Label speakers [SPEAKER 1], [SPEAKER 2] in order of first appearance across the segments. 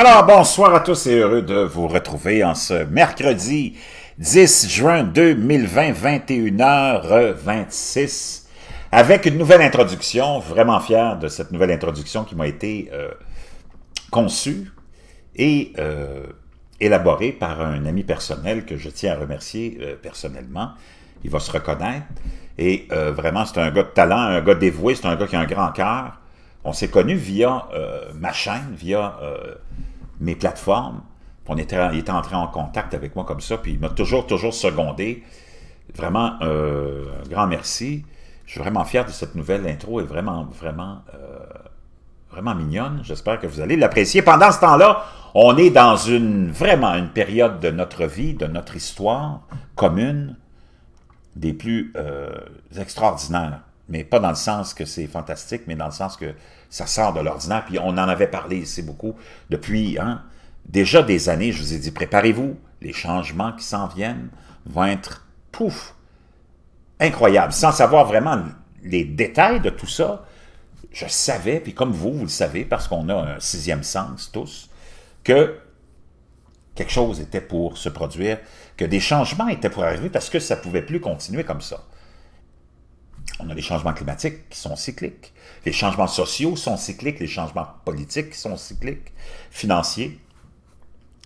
[SPEAKER 1] Alors, bonsoir à tous et heureux de vous retrouver en ce mercredi 10 juin 2020, 21h26, avec une nouvelle introduction. Vraiment fier de cette nouvelle introduction qui m'a été euh, conçue et euh, élaborée par un ami personnel que je tiens à remercier euh, personnellement. Il va se reconnaître. Et vraiment, c'est un gars de talent, un gars dévoué, c'est un gars qui a un grand cœur on s'est connu via euh, ma chaîne, via euh, mes plateformes. On était, il entré en contact avec moi comme ça, puis il m'a toujours, toujours secondé. Vraiment, euh, un grand merci. Je suis vraiment fier de cette nouvelle intro, est vraiment, vraiment, vraiment mignonne. J'espère que vous allez l'apprécier. Pendant ce temps-là, on est dans une, vraiment, une période de notre vie, de notre histoire commune, des plus extraordinaires mais pas dans le sens que c'est fantastique, mais dans le sens que ça sort de l'ordinaire. Puis on en avait parlé ici beaucoup depuis hein, déjà des années. Je vous ai dit, préparez-vous, les changements qui s'en viennent vont être, pouf, incroyables. Sans savoir vraiment les détails de tout ça, je savais, puis comme vous, vous le savez, parce qu'on a un sixième sens tous, que quelque chose était pour se produire, que des changements étaient pour arriver parce que ça ne pouvait plus continuer comme ça on a les changements climatiques qui sont cycliques, les changements sociaux sont cycliques, les changements politiques sont cycliques, financiers.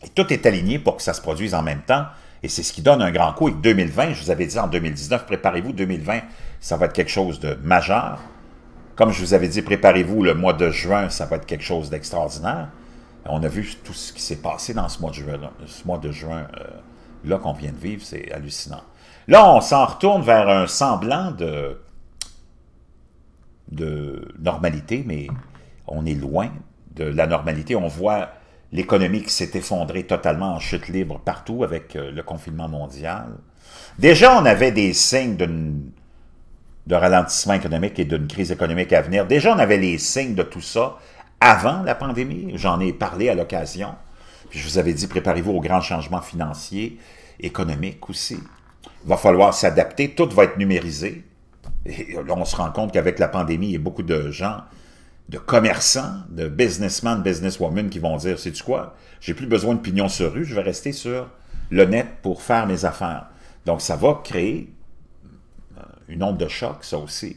[SPEAKER 1] Et tout est aligné pour que ça se produise en même temps. Et c'est ce qui donne un grand coup. Et 2020, je vous avais dit en 2019, préparez-vous, 2020, ça va être quelque chose de majeur. Comme je vous avais dit, préparez-vous, le mois de juin, ça va être quelque chose d'extraordinaire. On a vu tout ce qui s'est passé dans ce mois de juin, ce mois de juin euh, là qu'on vient de vivre, c'est hallucinant. Là, on s'en retourne vers un semblant de de normalité, mais on est loin de la normalité. On voit l'économie qui s'est effondrée totalement en chute libre partout avec euh, le confinement mondial. Déjà, on avait des signes de ralentissement économique et d'une crise économique à venir. Déjà, on avait les signes de tout ça avant la pandémie. J'en ai parlé à l'occasion. je vous avais dit, préparez-vous aux grands changements financiers, économiques aussi. Il va falloir s'adapter. Tout va être numérisé. Et là, on se rend compte qu'avec la pandémie, il y a beaucoup de gens, de commerçants, de businessmen, de businesswomen qui vont dire, c'est tu quoi, j'ai plus besoin de pignon sur rue, je vais rester sur le net pour faire mes affaires. Donc, ça va créer euh, une onde de choc, ça aussi.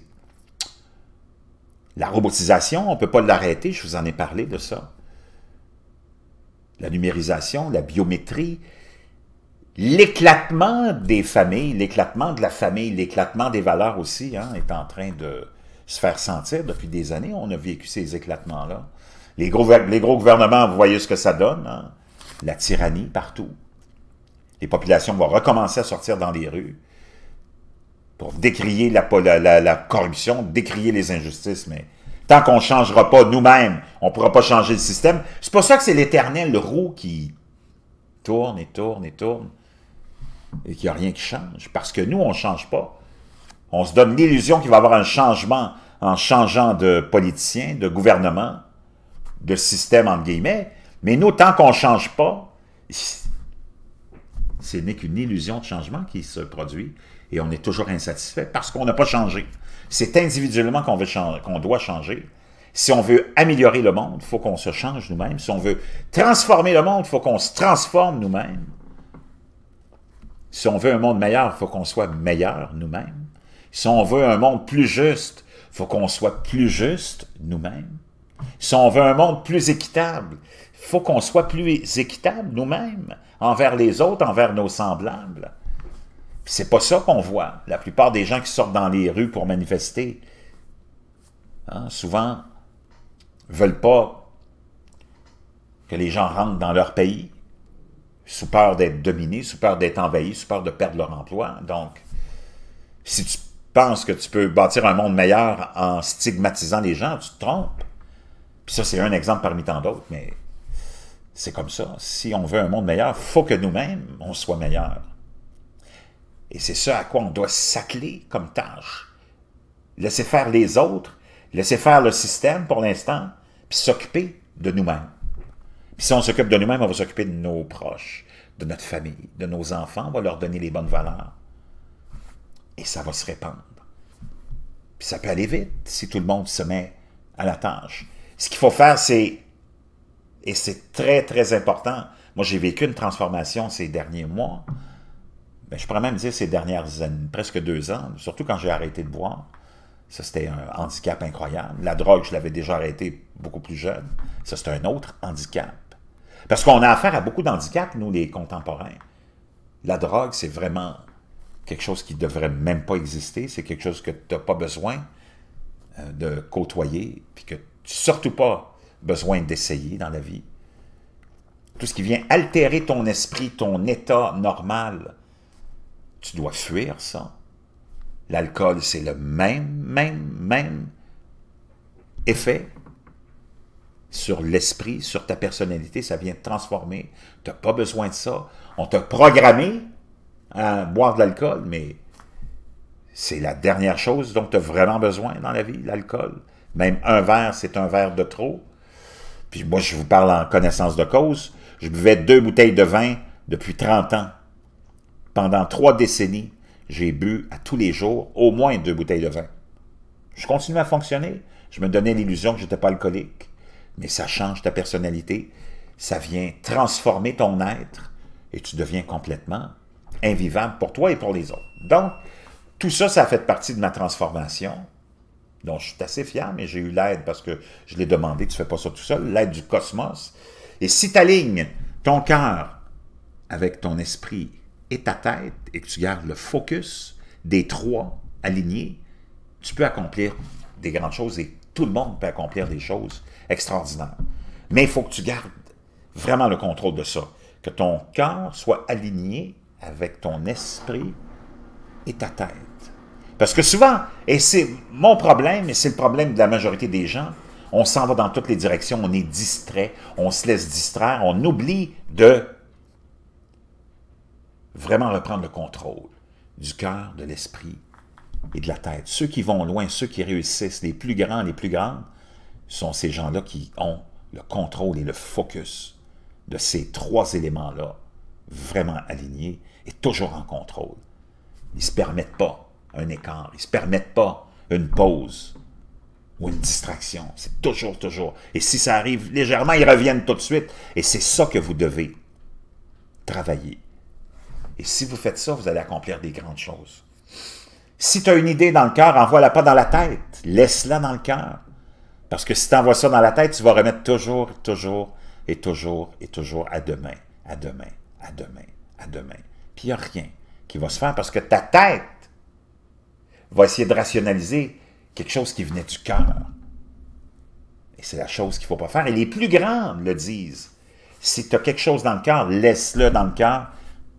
[SPEAKER 1] La robotisation, on ne peut pas l'arrêter, je vous en ai parlé de ça. La numérisation, la biométrie, l'éclatement des familles, l'éclatement de la famille, l'éclatement des valeurs aussi hein, est en train de se faire sentir. Depuis des années, on a vécu ces éclatements-là. Les gros, gouvernements, vous voyez ce que ça donne. Hein? La tyrannie partout. Les populations vont recommencer à sortir dans les rues pour décrier la, la corruption, décrier les injustices, mais tant qu'on ne changera pas nous-mêmes, on ne pourra pas changer le système. C'est pour ça que c'est l'éternel roue qui tourne et tourne et tourne et qu'il n'y a rien qui change, parce que nous, on ne change pas. On se donne l'illusion qu'il va y avoir un changement en changeant de politicien, de gouvernement, de système, entre guillemets, mais nous, tant qu'on ne change pas, ce n'est qu'une illusion de changement qui se produit, et on est toujours insatisfait parce qu'on n'a pas changé. C'est individuellement qu'on qu'on doit changer. Si on veut améliorer le monde, il faut qu'on se change nous-mêmes. Si on veut transformer le monde, il faut qu'on se transforme nous-mêmes. Si on veut un monde meilleur, il faut qu'on soit meilleur nous-mêmes. Si on veut un monde plus juste, il faut qu'on soit plus juste nous-mêmes. Si on veut un monde plus équitable, il faut qu'on soit plus équitable nous-mêmes, envers les autres, envers nos semblables. C'est pas ça qu'on voit. La plupart des gens qui sortent dans les rues pour manifester, hein, souvent, veulent pas que les gens rentrent dans leur pays, sous peur d'être dominés, sous peur d'être envahis, sous peur de perdre leur emploi. Donc, si tu penses que tu peux bâtir un monde meilleur en stigmatisant les gens, tu te trompes. Puis ça, c'est un exemple parmi tant d'autres, mais c'est comme ça. Si on veut un monde meilleur, faut que nous-mêmes, on soit meilleurs. Et c'est ça à quoi on doit s'atteler comme tâche. Laisser faire les autres, laisser faire le système pour l'instant, puis s'occuper de nous-mêmes. Puis si on s'occupe de nous-mêmes, on va s'occuper de nos proches, de notre famille, de nos enfants, on va leur donner les bonnes valeurs. Et ça va se répandre. Puis ça peut aller vite si tout le monde se met à la tâche. Ce qu'il faut faire, c'est, et c'est très, très important, moi j'ai vécu une transformation ces derniers mois, mais je pourrais même dire ces dernières années, presque deux ans, surtout quand j'ai arrêté de boire. Ça, c'était un handicap incroyable. La drogue, je l'avais déjà arrêté beaucoup plus jeune. Ça, c'était un autre handicap. Parce qu'on a affaire à beaucoup d'handicaps, nous, les contemporains. La drogue, c'est vraiment quelque chose qui ne devrait même pas exister. C'est quelque chose que tu n'as pas besoin euh, de côtoyer, puis que tu surtout pas besoin d'essayer dans la vie. Tout ce qui vient altérer ton esprit, ton état normal, tu dois fuir ça. L'alcool, c'est le même, même, même effet sur l'esprit, sur ta personnalité, ça vient te transformer. Tu n'as pas besoin de ça. On t'a programmé à boire de l'alcool, mais c'est la dernière chose dont tu as vraiment besoin dans la vie, l'alcool. Même un verre, c'est un verre de trop. Puis moi, je vous parle en connaissance de cause. Je buvais deux bouteilles de vin depuis 30 ans. Pendant trois décennies, j'ai bu à tous les jours au moins deux bouteilles de vin. Je continuais à fonctionner. Je me donnais l'illusion que je n'étais pas alcoolique mais ça change ta personnalité, ça vient transformer ton être et tu deviens complètement invivable pour toi et pour les autres. Donc, tout ça, ça a fait partie de ma transformation, dont je suis assez fier, mais j'ai eu l'aide parce que je l'ai demandé, tu ne fais pas ça tout seul, l'aide du cosmos. Et si tu alignes ton cœur avec ton esprit et ta tête et que tu gardes le focus des trois alignés, tu peux accomplir des grandes choses et tout le monde peut accomplir des choses extraordinaires. Mais il faut que tu gardes vraiment le contrôle de ça. Que ton corps soit aligné avec ton esprit et ta tête. Parce que souvent, et c'est mon problème, et c'est le problème de la majorité des gens, on s'en va dans toutes les directions, on est distrait, on se laisse distraire, on oublie de vraiment reprendre le contrôle du cœur, de l'esprit et de la tête. Ceux qui vont loin, ceux qui réussissent, les plus grands, les plus grandes, sont ces gens-là qui ont le contrôle et le focus de ces trois éléments-là, vraiment alignés et toujours en contrôle. Ils ne se permettent pas un écart, ils ne se permettent pas une pause ou une distraction. C'est toujours, toujours. Et si ça arrive légèrement, ils reviennent tout de suite. Et c'est ça que vous devez travailler. Et si vous faites ça, vous allez accomplir des grandes choses. Si tu as une idée dans le cœur, envoie-la pas dans la tête. Laisse-la dans le cœur. Parce que si tu envoies ça dans la tête, tu vas remettre toujours, toujours, et toujours, et toujours à demain, à demain, à demain, à demain. Puis il n'y a rien qui va se faire parce que ta tête va essayer de rationaliser quelque chose qui venait du cœur. Et c'est la chose qu'il ne faut pas faire. Et les plus grandes le disent. Si tu as quelque chose dans le cœur, laisse-le dans le cœur.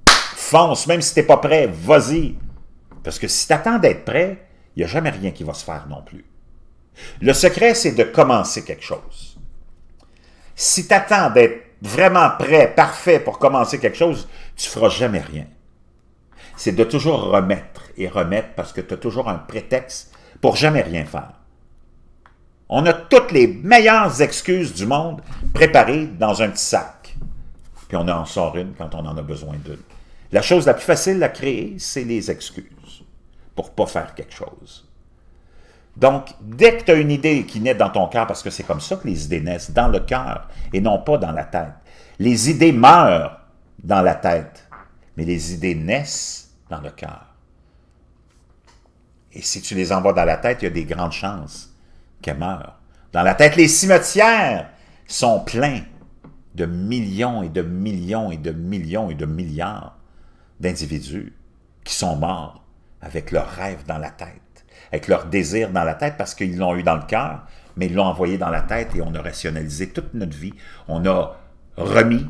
[SPEAKER 1] Fonce, même si tu n'es pas prêt, vas-y. Parce que si tu attends d'être prêt, il n'y a jamais rien qui va se faire non plus. Le secret, c'est de commencer quelque chose. Si tu attends d'être vraiment prêt, parfait pour commencer quelque chose, tu ne feras jamais rien. C'est de toujours remettre et remettre parce que tu as toujours un prétexte pour jamais rien faire. On a toutes les meilleures excuses du monde préparées dans un petit sac. Puis on en sort une quand on en a besoin d'une. La chose la plus facile à créer, c'est les excuses pour pas faire quelque chose. Donc, dès que tu as une idée qui naît dans ton cœur, parce que c'est comme ça que les idées naissent, dans le cœur et non pas dans la tête. Les idées meurent dans la tête, mais les idées naissent dans le cœur. Et si tu les envoies dans la tête, il y a des grandes chances qu'elles meurent. Dans la tête, les cimetières sont pleins de millions et de millions et de millions et de milliards d'individus qui sont morts avec leurs rêves dans la tête, avec leurs désir dans la tête parce qu'ils l'ont eu dans le cœur, mais ils l'ont envoyé dans la tête et on a rationalisé toute notre vie. On a remis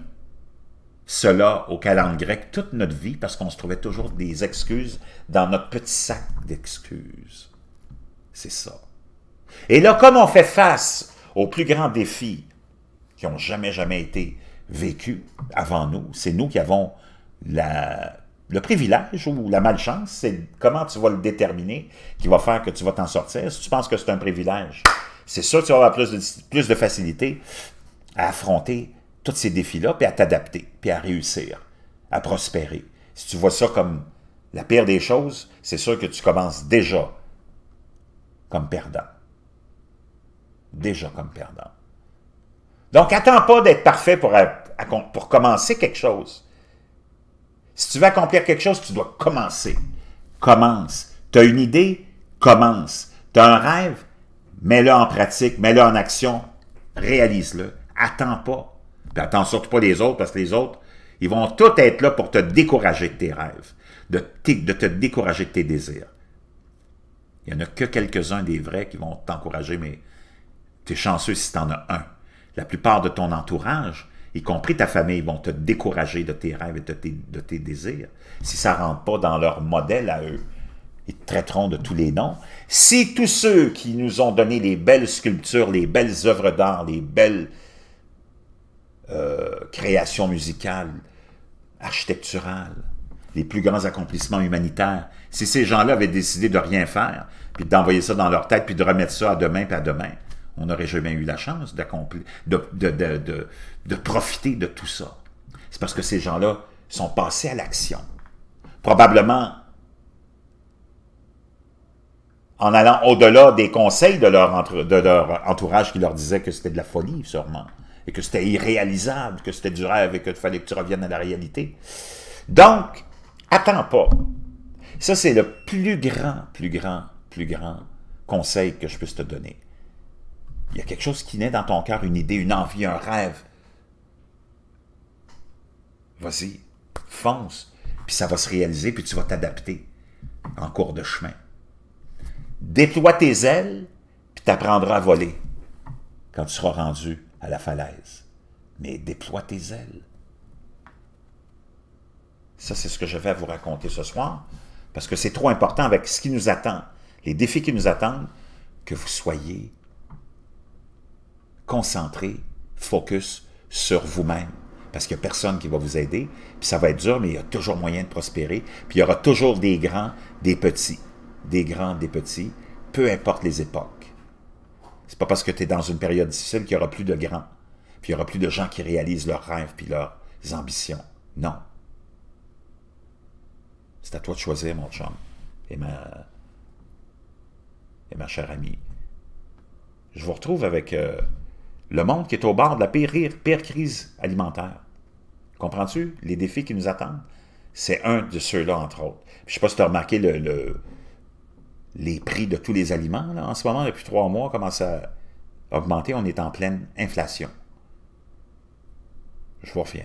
[SPEAKER 1] cela au calendrier grec toute notre vie parce qu'on se trouvait toujours des excuses dans notre petit sac d'excuses. C'est ça. Et là, comme on fait face aux plus grands défis qui n'ont jamais, jamais été vécus avant nous, c'est nous qui avons le privilège ou la malchance, c'est comment tu vas le déterminer qui va faire que tu vas t'en sortir. Si tu penses que c'est un privilège, c'est sûr que tu vas avoir plus de, plus de facilité à affronter tous ces défis-là, puis à t'adapter, puis à réussir, à prospérer. Si tu vois ça comme la pire des choses, c'est sûr que tu commences déjà comme perdant. Déjà comme perdant. Donc, attends pas d'être parfait pour, pour commencer quelque chose. Si tu veux accomplir quelque chose, tu dois commencer. Commence. Tu as une idée? Commence. Tu as un rêve? Mets-le en pratique, mets-le en action, réalise-le. Attends pas. attends surtout pas les autres, parce que les autres, ils vont tous être là pour te décourager de tes rêves, de, de te décourager de tes désirs. Il n'y en a que quelques-uns des vrais qui vont t'encourager, mais tu es chanceux si tu en as un. La plupart de ton entourage, y compris ta famille, vont te décourager de tes rêves et de tes, de tes désirs. Si ça ne rentre pas dans leur modèle à eux, ils te traiteront de tous les noms. Si tous ceux qui nous ont donné les belles sculptures, les belles œuvres d'art, les belles euh, créations musicales, architecturales, les plus grands accomplissements humanitaires, si ces gens-là avaient décidé de rien faire, puis d'envoyer ça dans leur tête, puis de remettre ça à demain, puis à demain, on n'aurait jamais eu la chance d'accomplir, de, profiter de tout ça. C'est parce que ces gens-là sont passés à l'action. Probablement en allant au-delà des conseils de leur, entourage qui leur disait que c'était de la folie, sûrement, et que c'était irréalisable, que c'était du rêve et qu'il fallait que tu reviennes à la réalité. Donc, attends pas. Ça, c'est le plus grand, plus grand, plus grand conseil que je puisse te donner. Il y a quelque chose qui naît dans ton cœur, une idée, une envie, un rêve. Vas-y, fonce, puis ça va se réaliser, puis tu vas t'adapter en cours de chemin. Déploie tes ailes, puis tu apprendras à voler quand tu seras rendu à la falaise. Mais déploie tes ailes. Ça, c'est ce que je vais vous raconter ce soir, parce que c'est trop important avec ce qui nous attend, les défis qui nous attendent, que vous soyez concentré, focus sur vous-même. Parce qu'il n'y a personne qui va vous aider. Puis ça va être dur, mais il y a toujours moyen de prospérer. Puis il y aura toujours des grands, des petits. Des grands, des petits. Peu importe les époques. C'est pas parce que tu es dans une période difficile qu'il n'y aura plus de grands. Puis il n'y aura plus de gens qui réalisent leurs rêves puis leurs ambitions. Non. C'est à toi de choisir, mon chum. Et ma, et ma chère amie. Je vous retrouve avec euh, le monde qui est au bord de la pire, crise alimentaire. Comprends-tu les défis qui nous attendent? C'est un de ceux-là, entre autres. je ne sais pas si tu as remarqué le, les prix de tous les aliments. en ce moment, depuis trois mois, commencent à augmenter. On est en pleine inflation. Je vois reviens.